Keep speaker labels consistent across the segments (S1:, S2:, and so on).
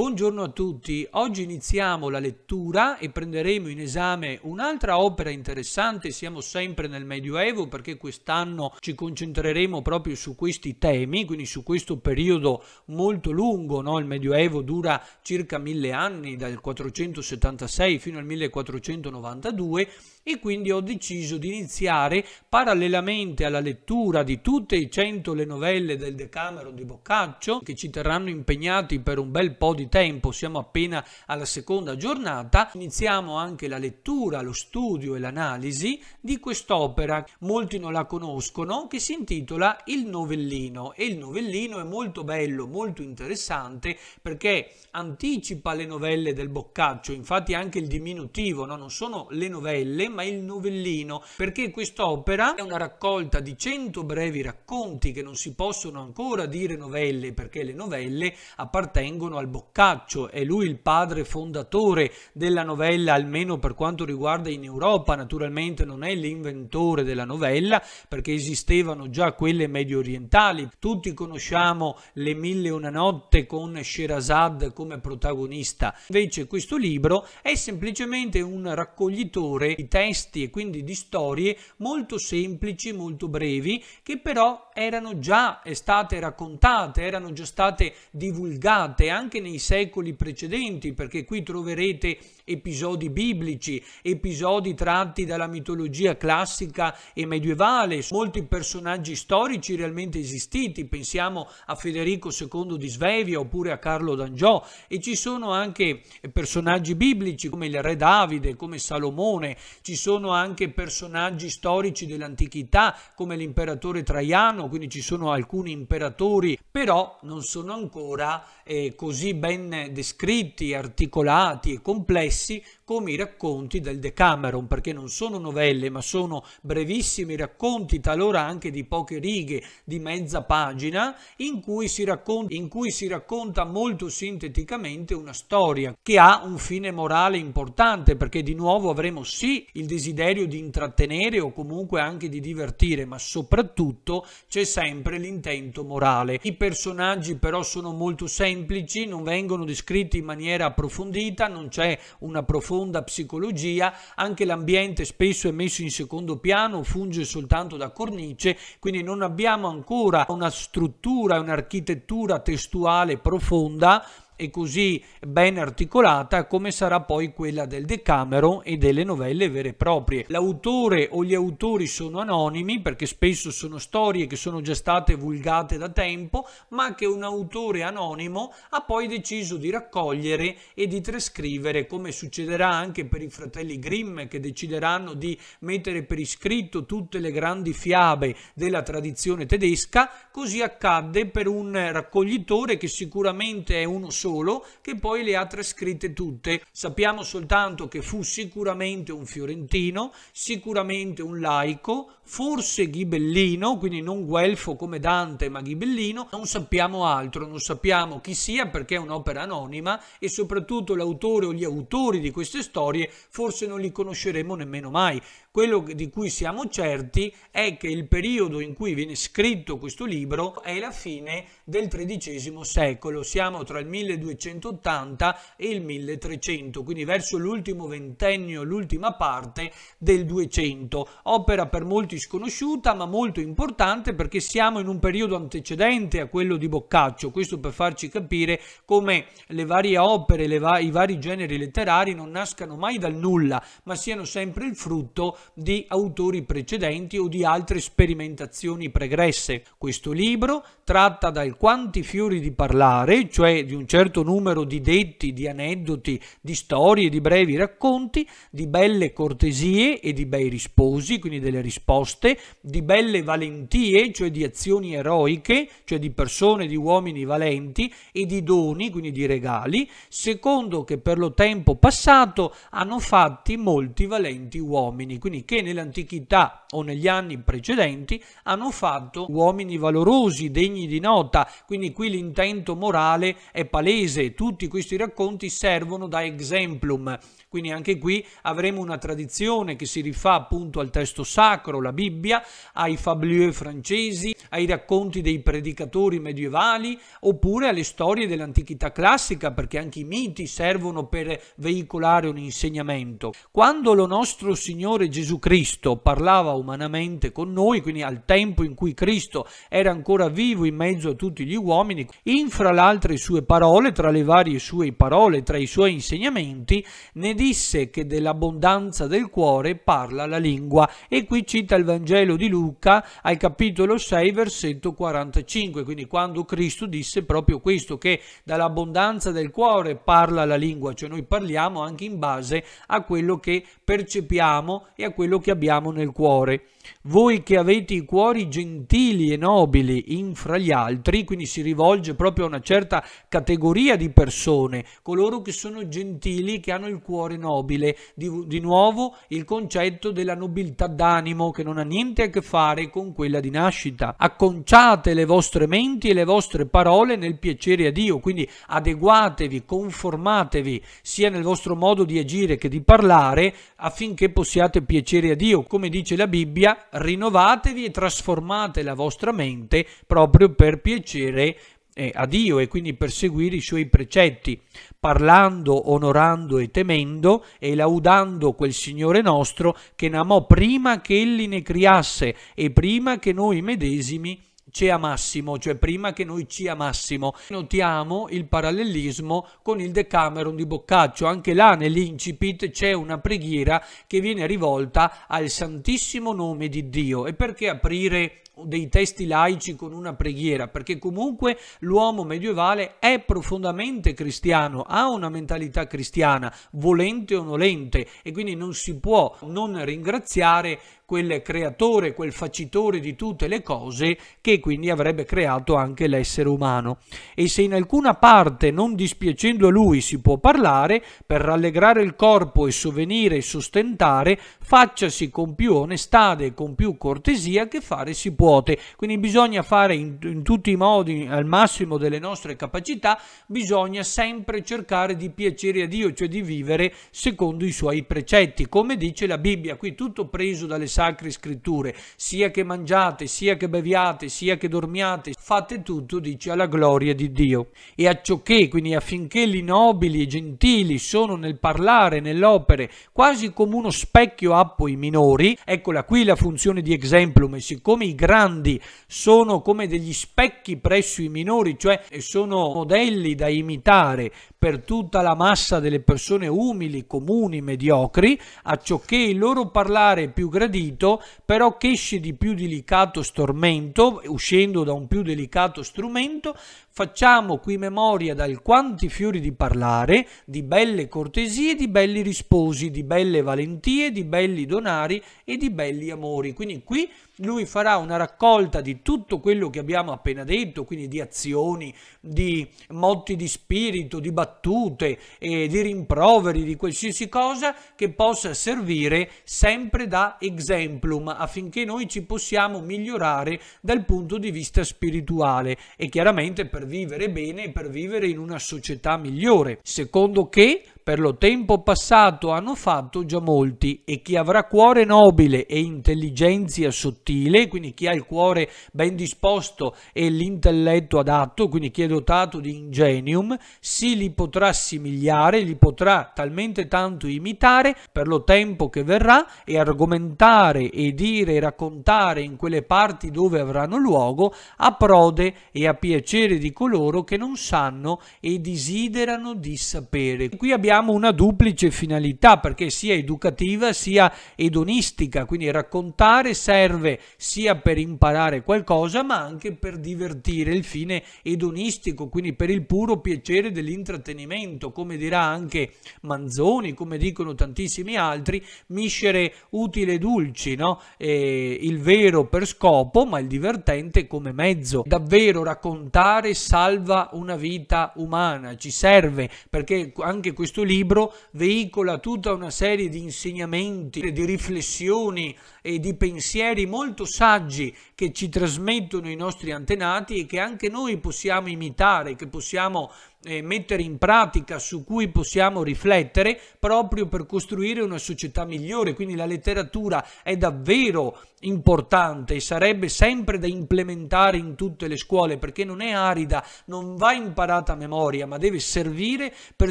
S1: Buongiorno a tutti, oggi iniziamo la lettura e prenderemo in esame un'altra opera interessante, siamo sempre nel Medioevo perché quest'anno ci concentreremo proprio su questi temi, quindi su questo periodo molto lungo, no? il Medioevo dura circa mille anni, dal 476 fino al 1492 e quindi ho deciso di iniziare parallelamente alla lettura di tutte e cento le novelle del Decameron di Boccaccio che ci terranno impegnati per un bel po' di tempo, siamo appena alla seconda giornata, iniziamo anche la lettura, lo studio e l'analisi di quest'opera, molti non la conoscono, che si intitola Il Novellino e il Novellino è molto bello, molto interessante perché anticipa le novelle del Boccaccio, infatti anche il diminutivo, no? non sono le novelle ma chiama Il Novellino, perché quest'opera è una raccolta di 100 brevi racconti che non si possono ancora dire novelle, perché le novelle appartengono al Boccaccio, è lui il padre fondatore della novella, almeno per quanto riguarda in Europa, naturalmente non è l'inventore della novella, perché esistevano già quelle medio orientali. Tutti conosciamo Le Mille e una notte con Sherazad come protagonista, invece questo libro è semplicemente un raccoglitore di testi testi e quindi di storie molto semplici, molto brevi, che però erano già state raccontate, erano già state divulgate anche nei secoli precedenti, perché qui troverete episodi biblici, episodi tratti dalla mitologia classica e medievale, molti personaggi storici realmente esistiti, pensiamo a Federico II di Svevia oppure a Carlo d'Angiò e ci sono anche personaggi biblici come il re Davide, come Salomone, ci sono anche personaggi storici dell'antichità come l'imperatore Traiano, quindi ci sono alcuni imperatori, però non sono ancora eh, così ben descritti, articolati e complessi see come i racconti del Decameron, perché non sono novelle, ma sono brevissimi racconti, talora anche di poche righe, di mezza pagina, in cui si racconta, cui si racconta molto sinteticamente una storia che ha un fine morale importante, perché di nuovo avremo sì il desiderio di intrattenere o comunque anche di divertire, ma soprattutto c'è sempre l'intento morale. I personaggi però sono molto semplici, non vengono descritti in maniera approfondita, non c'è una profonda profonda psicologia, anche l'ambiente spesso è messo in secondo piano, funge soltanto da cornice, quindi non abbiamo ancora una struttura, un'architettura testuale profonda e così ben articolata come sarà poi quella del Decameron e delle novelle vere e proprie. L'autore o gli autori sono anonimi perché spesso sono storie che sono già state vulgate da tempo, ma che un autore anonimo ha poi deciso di raccogliere e di trascrivere, come succederà anche per i fratelli Grimm che decideranno di mettere per iscritto tutte le grandi fiabe della tradizione tedesca, così accadde per un raccoglitore che sicuramente è uno solo solo che poi le ha trascritte tutte. Sappiamo soltanto che fu sicuramente un fiorentino, sicuramente un laico, forse ghibellino, quindi non guelfo come Dante ma ghibellino, non sappiamo altro, non sappiamo chi sia perché è un'opera anonima e soprattutto l'autore o gli autori di queste storie forse non li conosceremo nemmeno mai. Quello di cui siamo certi è che il periodo in cui viene scritto questo libro è la fine del XIII secolo, siamo tra il 1280 e il 1300, quindi verso l'ultimo ventennio, l'ultima parte del 200, opera per molti sconosciuta ma molto importante perché siamo in un periodo antecedente a quello di Boccaccio, questo per farci capire come le varie opere, le va- i vari generi letterari non nascano mai dal nulla ma siano sempre il frutto di autori precedenti o di altre sperimentazioni pregresse. Questo libro tratta dal quanti fiori di parlare, cioè di un certo numero di detti, di aneddoti, di storie, di brevi racconti, di belle cortesie e di bei risposi, quindi delle risposte nascoste, di belle valentie, cioè di azioni eroiche, cioè di persone, di uomini valenti e di doni, quindi di regali, secondo che per lo tempo passato hanno fatti molti valenti uomini, quindi che nell'antichità o negli anni precedenti hanno fatto uomini valorosi, degni di nota, quindi qui l'intento morale è palese, tutti questi racconti servono da exemplum, quindi anche qui avremo una tradizione che si rifà appunto al testo sacro, la la Bibbia, ai fablieux francesi, ai racconti dei predicatori medievali, oppure alle storie dell'antichità classica, perché anche i miti servono per veicolare un insegnamento. Quando lo nostro Signore Gesù Cristo parlava umanamente con noi, quindi al tempo in cui Cristo era ancora vivo in mezzo a tutti gli uomini, fra le altre sue parole, tra le varie sue parole, tra i suoi insegnamenti, ne disse che dell'abbondanza del cuore parla la lingua e qui cita dal Vangelo di Luca al capitolo 6 versetto 45, quindi quando Cristo disse proprio questo, che dall'abbondanza del cuore parla la lingua, cioè noi parliamo anche in base a quello che percepiamo e a quello che abbiamo nel cuore. Voi che avete i cuori gentili e nobili in fra gli altri, quindi si rivolge proprio a una certa categoria di persone, coloro che sono gentili, che hanno il cuore nobile, di, di nuovo il concetto della nobiltà d'animo che non non ha niente a che fare con quella di nascita. Acconciate le vostre menti e le vostre parole nel piacere a Dio, quindi adeguatevi, conformatevi sia nel vostro modo di agire che di parlare affinché possiate piacere a Dio. Come dice la Bibbia, rinnovatevi e trasformate la vostra mente proprio per piacere eh, a Dio e quindi perseguire i suoi precetti, parlando, onorando e temendo e laudando quel Signore nostro che ne amò prima che egli ne criasse e prima che noi medesimi ci amassimo, cioè prima che noi ci amassimo. Notiamo il parallelismo con il Decameron di Boccaccio, anche là nell'incipit c'è una preghiera che viene rivolta al santissimo nome di Dio. E perché aprire dei testi laici con una preghiera, perché comunque l'uomo medievale è profondamente cristiano, ha una mentalità cristiana, volente o nolente, e quindi non si può non ringraziare quel creatore, quel facitore di tutte le cose che quindi avrebbe creato anche l'essere umano. E se in alcuna parte, non dispiacendo a lui, si può parlare, per rallegrare il corpo e sovvenire e sostentare, facciasi con più onestà e con più cortesia che fare si può vuote, quindi bisogna fare in, in tutti i modi, al massimo delle nostre capacità, bisogna sempre cercare di piacere a Dio, cioè di vivere secondo i suoi precetti, come dice la Bibbia, qui tutto preso dalle sacre scritture, sia che mangiate, sia che beviate, sia che dormiate, fate tutto, dice, alla gloria di Dio. E a ciò che, quindi affinché gli nobili e gentili sono nel parlare, nell'opere, quasi come uno specchio appo i minori, eccola qui la funzione di exemplum, e siccome i grandi grandi sono come degli specchi presso i minori, cioè sono modelli da imitare per tutta la massa delle persone umili, comuni, mediocri, a ciò che il loro parlare è più gradito, però che esce di più delicato stormento, uscendo da un più delicato strumento, facciamo qui memoria dal quanti fiori di parlare, di belle cortesie, di belli risposi, di belle valentie, di belli donari e di belli amori. Quindi qui lui farà una raccolta di tutto quello che abbiamo appena detto, quindi di azioni, di motti di spirito, di battute, eh, di rimproveri, di qualsiasi cosa che possa servire sempre da exemplum affinché noi ci possiamo migliorare dal punto di vista spirituale e chiaramente per vivere bene e per vivere in una società migliore. Secondo che per lo tempo passato hanno fatto già molti e chi avrà cuore nobile e intelligenza sottile, quindi chi ha il cuore ben disposto e l'intelletto adatto, quindi chi è dotato di ingenium, si li potrà assimigliare, li potrà talmente tanto imitare per lo tempo che verrà e argomentare e dire e raccontare in quelle parti dove avranno luogo a prode e a piacere di coloro che non sanno e desiderano di sapere. Qui abbiamo abbiamo una duplice finalità perché sia educativa sia edonistica, quindi raccontare serve sia per imparare qualcosa ma anche per divertire, il fine edonistico, quindi per il puro piacere dell'intrattenimento, come dirà anche Manzoni, come dicono tantissimi altri, miscere utile e dulci, no? E il vero per scopo ma il divertente come mezzo. Davvero raccontare salva una vita umana, ci serve perché anche questo questo libro veicola tutta una serie di insegnamenti, di riflessioni e di pensieri molto saggi che ci trasmettono i nostri antenati e che anche noi possiamo imitare, che possiamo eh, mettere in pratica, su cui possiamo riflettere proprio per costruire una società migliore. Quindi la letteratura è davvero importante e sarebbe sempre da implementare in tutte le scuole perché non è arida, non va imparata a memoria, ma deve servire per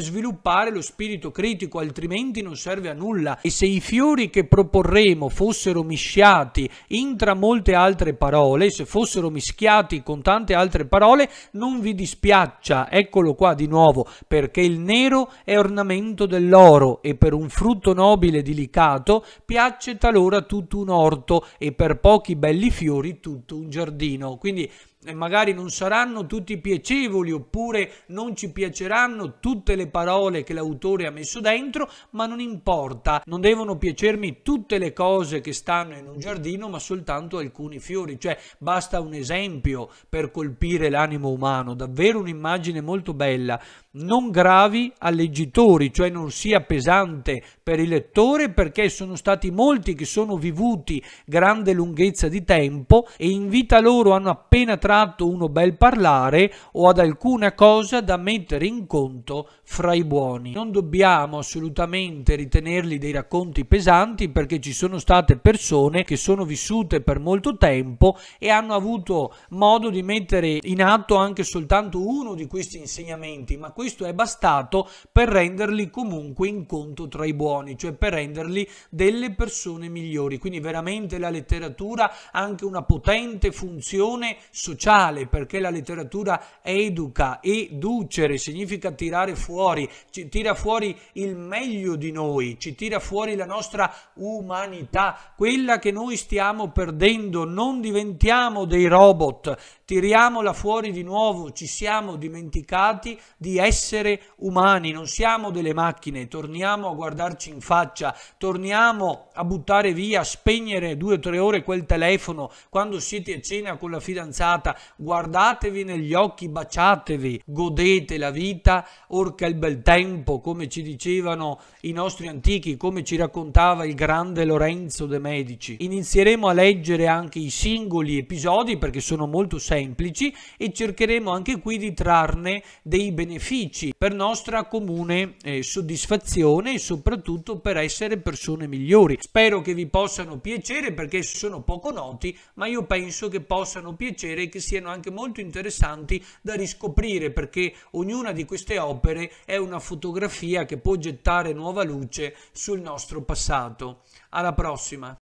S1: sviluppare lo spirito critico, altrimenti non serve a nulla. E se i fiori che proporremo fossero mischiati intra molte altre parole, se fossero mischiati con tante altre parole, non vi dispiaccia, eccolo qua di nuovo, perché il nero è ornamento dell'oro e per un frutto nobile delicato piace talora tutto un orto e per pochi belli fiori tutto un giardino. Quindi e magari non saranno tutti piacevoli oppure non ci piaceranno tutte le parole che l'autore ha messo dentro, ma non importa, non devono piacermi tutte le cose che stanno in un giardino, ma soltanto alcuni fiori, cioè basta un esempio per colpire l'animo umano, davvero un'immagine molto bella non gravi a leggitori, cioè non sia pesante per il lettore perché sono stati molti che sono vivuti grande lunghezza di tempo e in vita loro hanno appena tratto uno bel parlare o ad alcuna cosa da mettere in conto fra i buoni. Non dobbiamo assolutamente ritenerli dei racconti pesanti perché ci sono state persone che sono vissute per molto tempo e hanno avuto modo di mettere in atto anche soltanto uno di questi insegnamenti, ma questo è bastato per renderli comunque in conto tra i buoni, cioè per renderli delle persone migliori. Quindi veramente la letteratura ha anche una potente funzione sociale, perché la letteratura educa, educere significa tirare fuori, ci tira fuori il meglio di noi, ci tira fuori la nostra umanità, quella che noi stiamo perdendo, non diventiamo dei robot, tiriamola fuori di nuovo, ci siamo dimenticati di essere umani, non siamo delle macchine, torniamo a guardarci in faccia, torniamo a buttare via, a spegnere due o tre ore quel telefono, quando siete a cena con la fidanzata, guardatevi negli occhi, baciatevi, godete la vita, orca il bel tempo, come ci dicevano i nostri antichi, come ci raccontava il grande Lorenzo de Medici. Inizieremo a leggere anche i singoli episodi perché sono molto semplici semplici e cercheremo anche qui di trarne dei benefici per nostra comune eh, soddisfazione e soprattutto per essere persone migliori. Spero che vi possano piacere perché sono poco noti, ma io penso che possano piacere e che siano anche molto interessanti da riscoprire perché ognuna di queste opere è una fotografia che può gettare nuova luce sul nostro passato. Alla prossima!